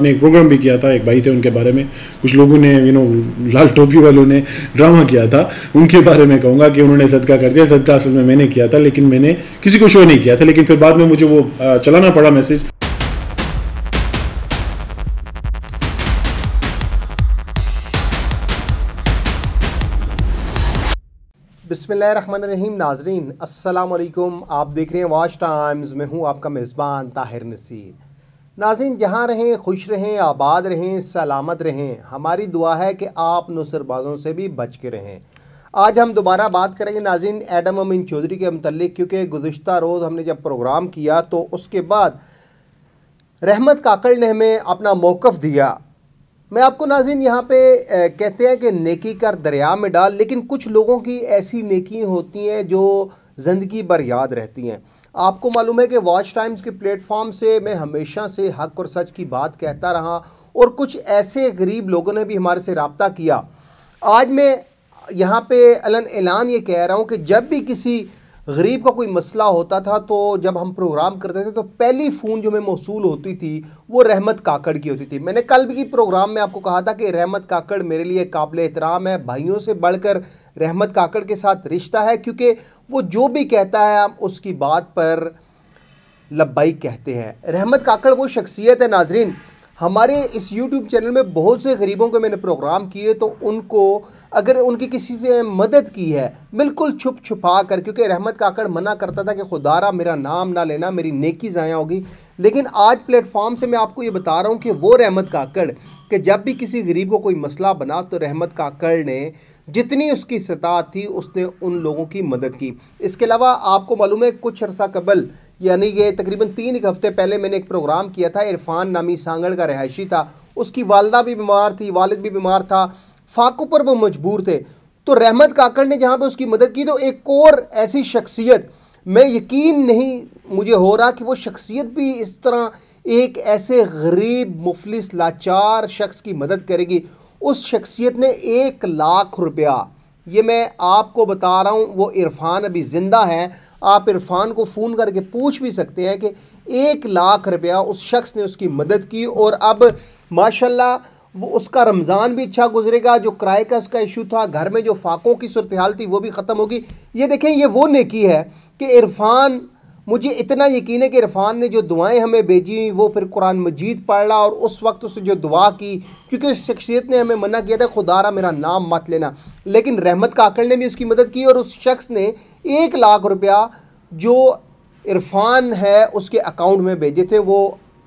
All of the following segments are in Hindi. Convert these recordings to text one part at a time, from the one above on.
हमने एक प्रोग्राम भी किया था एक भाई थे उनके बारे में कुछ लोगों ने यू नो लाल टोपी वालों ने ड्रामा किया था उनके बारे में कहूँगा कि उन्होंने सदका कर दिया सदका असल में मैंने किया था लेकिन मैंने किसी को शो नहीं किया था लेकिन फिर बाद में मुझे वो चलाना पड़ा मैसेज बिसमीम नाजरीन असलकुम आप देख रहे हैं वॉच टाइम्स में हूँ आपका मेज़बान ताहिर नसीर नाजिन जहाँ रहें खुश रहें आबाद रहें सलामत रहें हमारी दुआ है कि आप नुसरबाजों से भी बच के रहें आज हम दोबारा बात करेंगे नाजिन एडम अमीन चौधरी के मतलब क्योंकि गुज्त रोज़ हमने जब प्रोग्राम किया तो उसके बाद रहमत काकड़ ने हमें अपना मौक़ दिया मैं आपको नाजिन यहाँ पे कहते हैं कि नेकी कर दरिया में डाल लेकिन कुछ लोगों की ऐसी नेकियाँ होती हैं जो ज़िंदगी भर याद रहती हैं आपको मालूम है कि वॉच टाइम्स के प्लेटफॉर्म से मैं हमेशा से हक और सच की बात कहता रहा और कुछ ऐसे गरीब लोगों ने भी हमारे से रबता किया आज मैं यहाँ पे अलन ऐलान ये कह रहा हूँ कि जब भी किसी गरीब का कोई मसला होता था तो जब हम प्रोग्राम करते थे तो पहली फ़ोन जो हमें मौसूल होती थी वो रहमत काकड़ की होती थी मैंने कल भी प्रोग्राम में आपको कहा था कि रहमत काकड़ मेरे लिए काबिल एहतराम है भाइयों से बढ़कर रहमत काकड़ के साथ रिश्ता है क्योंकि वो जो भी कहता है हम उसकी बात पर लब्बाई कहते हैं रहमत काकड़ वो शख्सियत है नाजरीन हमारे इस यूट्यूब चैनल में बहुत से गरीबों के मैंने प्रोग्राम किए तो उनको अगर उनकी किसी से मदद की है बिल्कुल छुप छुपा कर क्योंकि रहमत काकड़ मना करता था कि खुदारा मेरा नाम ना लेना मेरी नेकी ज़ाया होगी लेकिन आज प्लेटफॉर्म से मैं आपको ये बता रहा हूँ कि वो रहमत काकड़ कि जब भी किसी गरीब को कोई मसला बना तो रहमत काकड़ ने जितनी उसकी सतह थी उसने उन लोगों की मदद की इसके अलावा आपको मालूम है कुछ अरसा कबल यानी ये तकरीबन तीन एक हफ्ते पहले मैंने एक प्रोग्राम किया था इरफान नामी सांगड़ का रहायशी था उसकी वालदा भी बीमार थी वालद भी बीमार था फाकों पर वो मजबूर थे तो रहमत काकड़ ने जहाँ पर उसकी मदद की तो एक और ऐसी शख्सियत मैं यकीन नहीं मुझे हो रहा कि वो शख्सियत भी इस तरह एक ऐसे गरीब मुफलिस लाचार शख्स की मदद करेगी उस शख्सियत ने एक लाख रुपया ये मैं आपको बता रहा हूँ वो इरफान अभी ज़िंदा है आप इरफान को फ़ोन करके पूछ भी सकते हैं कि एक लाख रुपया उस शख्स ने उसकी मदद की और अब माशाल्लाह वो उसका रमज़ान भी अच्छा गुजरेगा जो किराए का उसका इशू था घर में जो फाकों की सूरत हाल थी वो भी ख़त्म होगी ये देखें ये वो नेकी है कि इरफान मुझे इतना यकीन है कि इरफान ने जो दुआएं हमें भेजी वो फिर कुरान मजीद पढ़ा और उस वक्त उसने जो दुआ की क्योंकि उस शख्सियत ने हमें मना किया था खुदारा मेरा नाम मत लेना लेकिन रहमत काकड़ ने भी उसकी मदद की और उस शख्स ने एक लाख रुपया जो इरफान है उसके अकाउंट में भेजे थे वो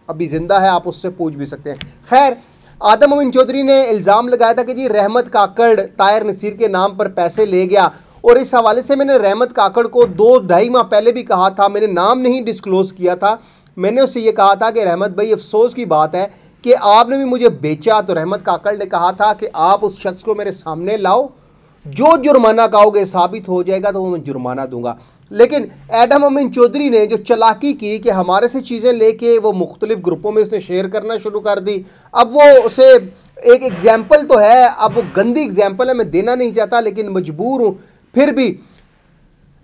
अभी ज़िंदा है आप उससे पूछ भी सकते हैं खैर आदम अमीन चौधरी ने इल्ज़ाम लगाया था कि जी रहमत काकड़ तायर नसीर के नाम पर पैसे ले गया और इस हवाले से मैंने रहमत काकड़ को दो ढाई माह पहले भी कहा था मैंने नाम नहीं डिस्क्लोज़ किया था मैंने उससे ये कहा था कि रहमत भाई अफसोस की बात है कि आपने भी मुझे बेचा तो रहमत काकड़ ने कहा था कि आप उस शख्स को मेरे सामने लाओ जो जुर्माना कहोगे साबित हो जाएगा तो वो मैं जुर्माना दूंगा लेकिन एडम अमीन चौधरी ने जो चलाकी की कि हमारे से चीज़ें लेके वो मुख्तलिफ़ ग्रुपों में उसने शेयर करना शुरू कर दी अब वो उसे एक एग्ज़ाम्पल तो है अब वो गंदी एग्ज़ाम्पल है मैं देना नहीं चाहता लेकिन मजबूर हूँ फिर भी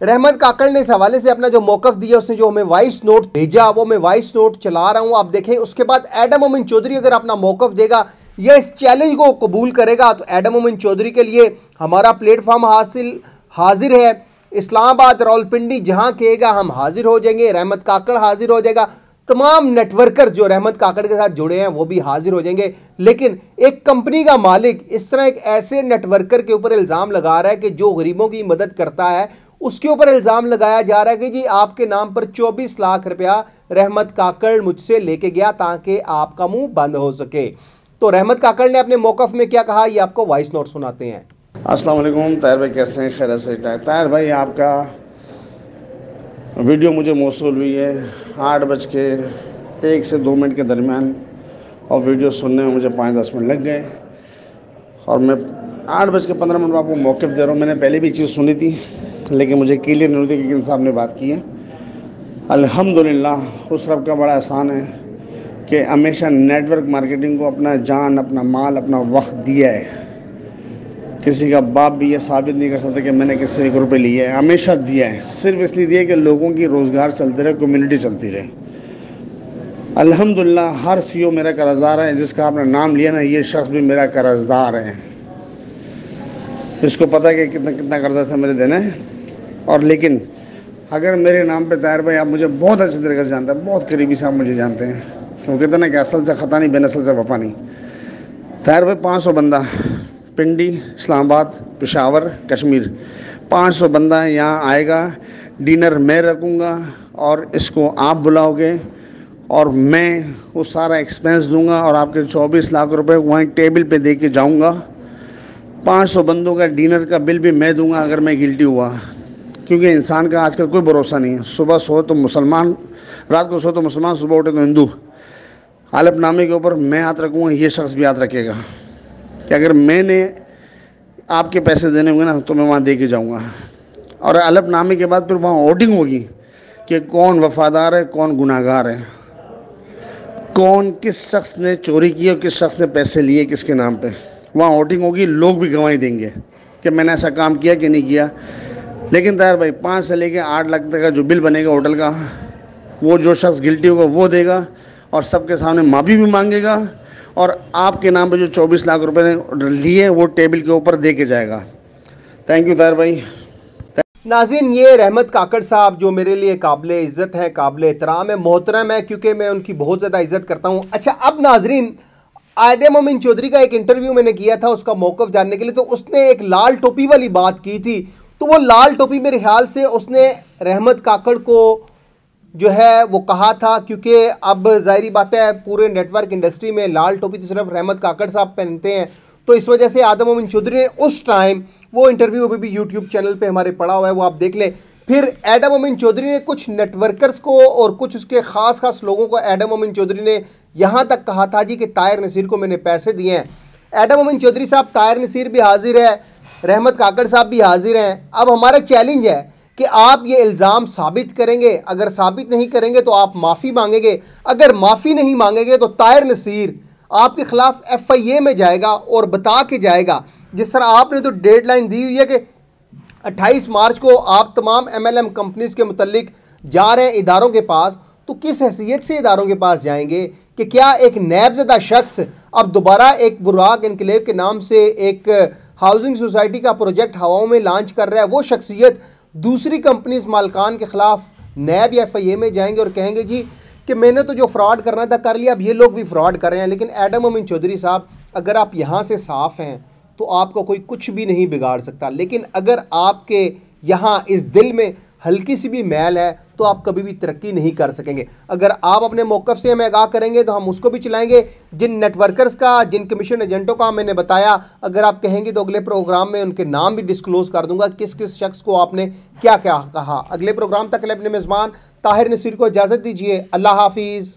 रहमत काकड़ ने इस हवाले से अपना जो मौक़ दिया उसने जो हमें वॉइस नोट भेजा वो मैं वॉइस नोट चला रहा हूँ आप देखें उसके बाद एडम अमिन चौधरी अगर अपना मौक़ देगा या इस चैलेंज को कबूल करेगा तो एडम अमिन चौधरी के लिए हमारा प्लेटफॉर्म हासिल हाजिर है इस्लामाबाद रावलपिंडी जहाँ कहेगा हम हाजिर हो जाएंगे रहमत काकड़ हाजिर हो जाएगा तमाम नेटवर्कर जो रहमत काकड़ के साथ जुड़े हैं वो भी हाजिर हो जाएंगे लेकिन एक कंपनी का मालिक इस तरह एक ऐसे नेटवर्कर के ऊपर इल्ज़ाम लगा रहा है कि जो गरीबों की मदद करता है उसके ऊपर इल्ज़ाम लगाया जा रहा है कि जी आपके नाम पर 24 लाख रुपया रहमत काकड़ मुझसे लेके गया ताकि आपका मुंह बंद हो सके तो रहमत काकड़ ने अपने मौकफ में क्या कहा ये आपको वॉइस नोट सुनाते हैं अस्सलाम वालेकुम तायर भाई कैसे हैं खैर से तायर भाई आपका वीडियो मुझे मौसू हुई है आठ बज के एक से दो मिनट के दरमियान और वीडियो सुनने में मुझे पाँच दस मिनट लग गए और मैं आठ बज के पंद्रह मिनट में आपको मौके दे रहा हूँ मैंने पहले भी चीज़ सुनी थी लेकिन मुझे क्लियर नहीं होती कि किन साहब ने बात की है अल्हम्दुलिल्लाह उस रब का बड़ा एहसान है कि हमेशा नेटवर्क मार्केटिंग को अपना जान अपना माल अपना वक्त दिया है किसी का बाप भी ये साबित नहीं कर सकता कि मैंने किससे एक रुपये लिए हैं हमेशा दिया है सिर्फ इसलिए दिया कि लोगों की रोज़गार चलती रहे कम्युनिटी चलती रहे अल्हम्दुलिल्लाह हर सीओ e मेरा कर्जदार है जिसका आपने नाम लिया ना ये शख्स भी मेरा कर्जदार है इसको पता है कि कितना कितना कर्जा से मेरे देना है और लेकिन अगर मेरे नाम पे तैयार भाई आप मुझे बहुत अच्छे तरीके से जानते हैं बहुत करीबी से आप मुझे जानते हैं क्योंकि कहते ना कि असल से ख़ता नहीं बेनसल से वफा नहीं तैयार भाई पाँच सौ बंदा पिंडी इस्लामाबाद पेशावर कश्मीर 500 बंदा यहाँ आएगा डिनर मैं रखूँगा और इसको आप बुलाओगे और मैं वो सारा एक्सपेंस दूंगा और आपके 24 लाख रुपए वहीं टेबल पे दे के जाऊँगा पाँच बंदों का डिनर का बिल भी मैं दूंगा अगर मैं गिल्टी हुआ क्योंकि इंसान का आजकल कोई भरोसा नहीं है सुबह सो तो मुसलमान रात को सो तो मुसलमान सुबह उठे तो हिंदू हलफनामे के ऊपर मैं हाथ रखूँगा ये शख्स भी याद रखेगा कि अगर मैंने आपके पैसे देने होंगे ना तो मैं वहाँ दे के जाऊँगा और हलफनामे के बाद फिर वहाँ वोटिंग होगी कि कौन वफादार है कौन गुनागार है कौन किस शख्स ने चोरी की और किस शख्स ने पैसे लिए किसके नाम पे वहाँ वोटिंग होगी लोग भी गवाही देंगे कि मैंने ऐसा काम किया कि नहीं किया लेकिन तैयार भाई पाँच से लेके आठ लाख तक का जो बिल बनेगा होटल का वो जो शख्स गिल्टी होगा वो देगा और सबके सामने माफ़ी भी मांगेगा और आपके नाम पे जो चौबीस लाख रुपए लिए वो टेबल के ऊपर दे के जाएगा थैंक यू तार भाई नाजिन ये रहमत काकड़ साहब जो मेरे लिए काबिल इज़्ज़त हैं काबिल एहतराम है मोहतरम है क्योंकि मैं उनकी बहुत ज़्यादा इज़्ज़त करता हूँ अच्छा अब नाजरीन आयडे मोमिन चौधरी का एक इंटरव्यू मैंने किया था उसका मौक़ जानने के लिए तो उसने एक लाल टोपी वाली बात की थी तो वो लाल टोपी मेरे ख्याल से उसने रहमत काकड़ को जो है वो कहा था क्योंकि अब जाहरी बात है पूरे नेटवर्क इंडस्ट्री में लाल टोपी तो सिर्फ रहमत काकड़ साहब पहनते हैं तो इस वजह से आदम अमिन चौधरी ने उस टाइम वो इंटरव्यू अभी भी यूट्यूब चैनल पे हमारे पड़ा हुआ है वो आप देख लें फिर एडम अमिन चौधरी ने कुछ नेटवर्कर्स को और कुछ उसके ख़ास खास लोगों को एडम अमिन चौधरी ने यहाँ तक कहा था जी कि तायर नसीर को मैंने पैसे दिए हैं एडम अमिन चौधरी साहब तायर नसीर भी हाजिर है रहमत काकड़ साहब भी हाजिर हैं अब हमारा चैलेंज है कि आप ये इल्ज़ाम साबित करेंगे अगर साबित नहीं करेंगे तो आप माफ़ी मांगेंगे अगर माफ़ी नहीं मांगेंगे तो तायर नसीर आपके ख़िलाफ़ एफ आई ए में जाएगा और बता के जाएगा जिस तरह आपने तो डेड लाइन दी हुई है कि 28 मार्च को आप तमाम एम एल एम कंपनीज़ के मतलब जा रहे हैं इदारों के पास तो किस हैसियत से इदारों के पास जाएंगे कि क्या एक नैबजदा शख्स अब दोबारा एक बुराक इनकलेव के नाम से एक हाउसिंग सोसाइटी का प्रोजेक्ट हवाओं में लॉन्च कर रहा है वो शख्सियत दूसरी कंपनीज मालकान के ख़िलाफ़ नैब या एफ में जाएंगे और कहेंगे जी कि मैंने तो जो फ्रॉड करना था कर लिया अब ये लोग भी फ्रॉड कर रहे हैं लेकिन एडम अमीन चौधरी साहब अगर आप यहाँ से साफ़ हैं तो आपको कोई कुछ भी नहीं बिगाड़ सकता लेकिन अगर आपके यहाँ इस दिल में हल्की सी भी मैल है तो आप कभी भी तरक्की नहीं कर सकेंगे अगर आप अपने मौक़ से हमें आगाह करेंगे तो हम उसको भी चलाएंगे जिन नेटवर्कर्स का जिन कमीशन एजेंटों का मैंने बताया अगर आप कहेंगे तो अगले प्रोग्राम में उनके नाम भी डिस्क्लोज कर दूंगा किस किस शख्स को आपने क्या क्या कहा अगले प्रोग्राम तक अपने मेज़बान ताहिर नसीर को इजाज़त दीजिए अल्लाह हाफिज़